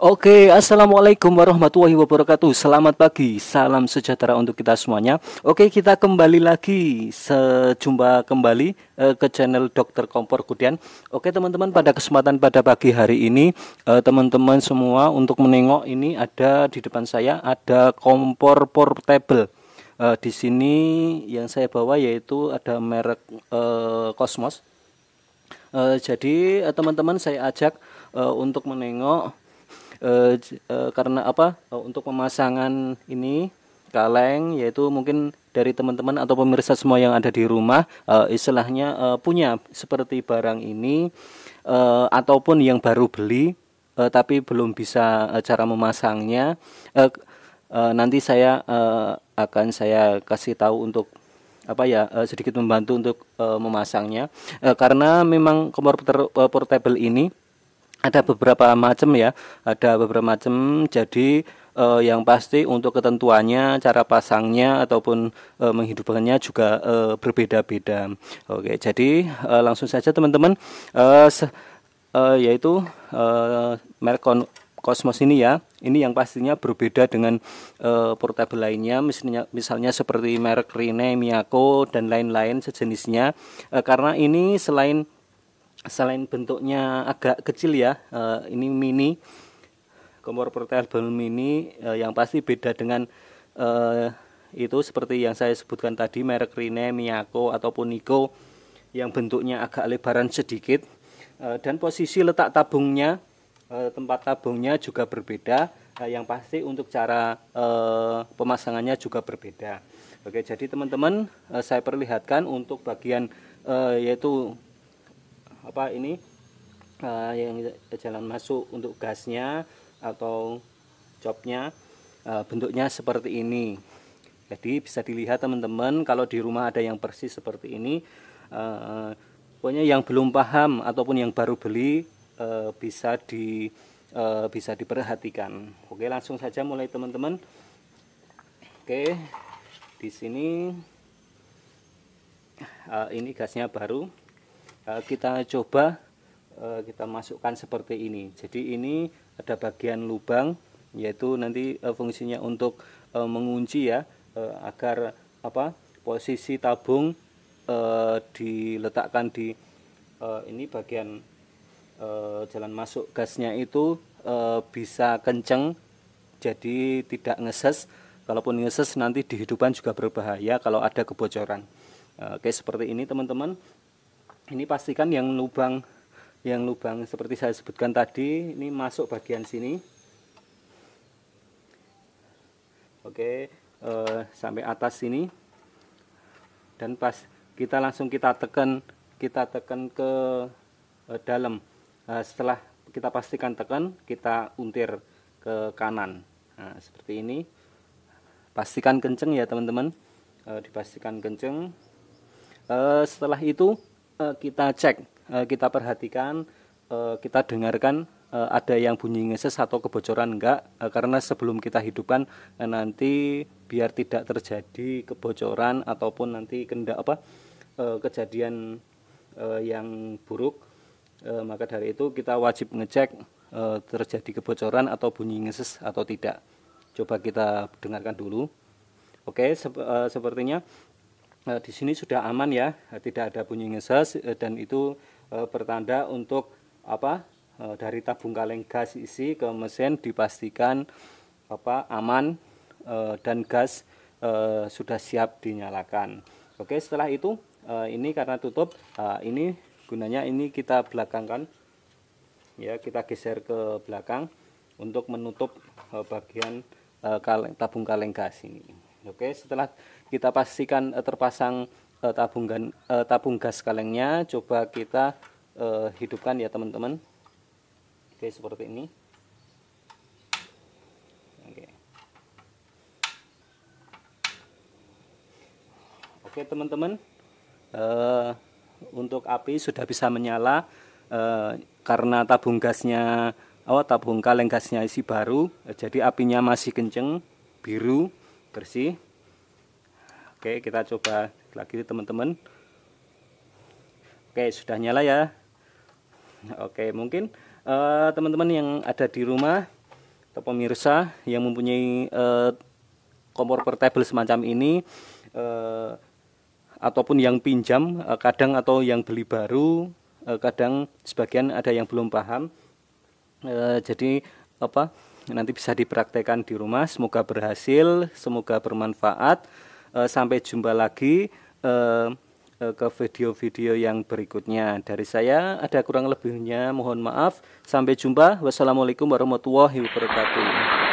Oke, assalamualaikum warahmatullahi wabarakatuh. Selamat pagi, salam sejahtera untuk kita semuanya. Oke, kita kembali lagi, sejumpa kembali eh, ke channel Dokter Kompor Kudian. Oke, teman-teman, pada kesempatan pada pagi hari ini, eh, teman-teman eh, semua untuk menengok ini ada di depan saya ada kompor portable. Eh, di sini yang saya bawa yaitu ada merek eh, Cosmos. Eh, jadi teman-teman saya ajak untuk menengok uh, karena apa uh, untuk pemasangan ini kaleng yaitu mungkin dari teman-teman atau pemirsa semua yang ada di rumah uh, istilahnya uh, punya seperti barang ini uh, ataupun yang baru beli uh, tapi belum bisa uh, cara memasangnya uh, uh, nanti saya uh, akan saya kasih tahu untuk apa ya uh, sedikit membantu untuk uh, memasangnya uh, karena memang komputer uh, portable ini ada beberapa macam ya ada beberapa macam jadi uh, yang pasti untuk ketentuannya cara pasangnya ataupun uh, eh, menghidupkannya juga uh, berbeda-beda oke jadi uh, langsung saja teman-teman uh, uh, yaitu uh, merek Cosmos ini ya ini yang pastinya berbeda dengan uh, portable lainnya misalnya misalnya seperti merek Rene, Miyako dan lain-lain sejenisnya uh, karena ini selain selain bentuknya agak kecil ya uh, ini mini kompor portable mini uh, yang pasti beda dengan uh, itu seperti yang saya sebutkan tadi merek Rine, Miyako ataupun Niko yang bentuknya agak lebaran sedikit dan posisi letak tabungnya tempat tabungnya juga berbeda yang pasti untuk cara pemasangannya juga berbeda. Oke, jadi teman-teman saya perlihatkan untuk bagian yaitu apa ini uh, yang jalan masuk untuk gasnya atau copnya uh, eh, bentuknya seperti ini jadi bisa dilihat teman-teman kalau di rumah ada yang persis seperti ini uh, pokoknya yang belum paham ataupun yang baru beli uh, bisa di uh, bisa diperhatikan oke langsung saja mulai teman-teman oke di sini uh, ini gasnya baru Eh, kita coba eh, kita masukkan seperti ini jadi ini ada bagian lubang yaitu nanti eh, fungsinya untuk mengunci ya agar apa posisi tabung diletakkan di ini bagian jalan masuk gasnya itu bisa kenceng jadi tidak ngeses kalaupun ngeses nanti dihidupan juga berbahaya kalau ada kebocoran oke seperti ini teman-teman ini pastikan yang lubang yang lubang seperti saya sebutkan tadi ini masuk bagian sini oke eh, sampai atas sini dan pas kita langsung kita tekan kita tekan ke eh, dalam eh, setelah kita pastikan tekan kita untir ke kanan nah, seperti ini pastikan kenceng ya teman-teman e, dipastikan kenceng e, setelah itu uh, kita cek, uh, kita perhatikan, uh, kita dengarkan uh, ada yang bunyi ngeses atau kebocoran enggak uh, karena sebelum kita hidupkan uh, nanti biar tidak terjadi kebocoran ataupun nanti kenda apa uh, kejadian uh, yang buruk uh, maka dari itu kita wajib ngecek uh, terjadi kebocoran atau bunyi ngeses atau tidak coba kita dengarkan dulu oke okay, sep uh, sepertinya Eh, di sini sudah aman ya, eh, tidak ada bunyi ngeses eh, dan itu pertanda untuk apa dari tabung kaleng gas isi ke mesin dipastikan apa aman dan gas sudah siap dinyalakan. Oke, setelah itu ini karena tutup ini gunanya ini kita belakangkan ya kita geser ke belakang untuk menutup bagian tabung kaleng gas ini. Oke, setelah kita pastikan uh, terpasang uh, tabung gan, uh, tabung gas kalengnya, coba kita uh, hidupkan ya teman-teman. Oke, seperti ini. Oke. Oke, teman-teman. uh, untuk api sudah bisa menyala uh, karena tabung gasnya oh tabung kaleng gasnya isi baru, uh, jadi apinya masih kenceng, biru bersih oke kita coba lagi teman-teman oke sudah nyala ya oke mungkin eh, teman-teman uh, yang ada di rumah atau pemirsa yang mempunyai uh, kompor portable semacam ini uh, ataupun yang pinjam uh, kadang atau yang beli baru uh, kadang sebagian ada yang belum paham uh, jadi apa nanti bisa dipraktekkan di rumah semoga berhasil semoga bermanfaat e, sampai jumpa lagi e, e, ke video-video yang berikutnya dari saya ada kurang lebihnya mohon maaf sampai jumpa wassalamualaikum warahmatullahi wabarakatuh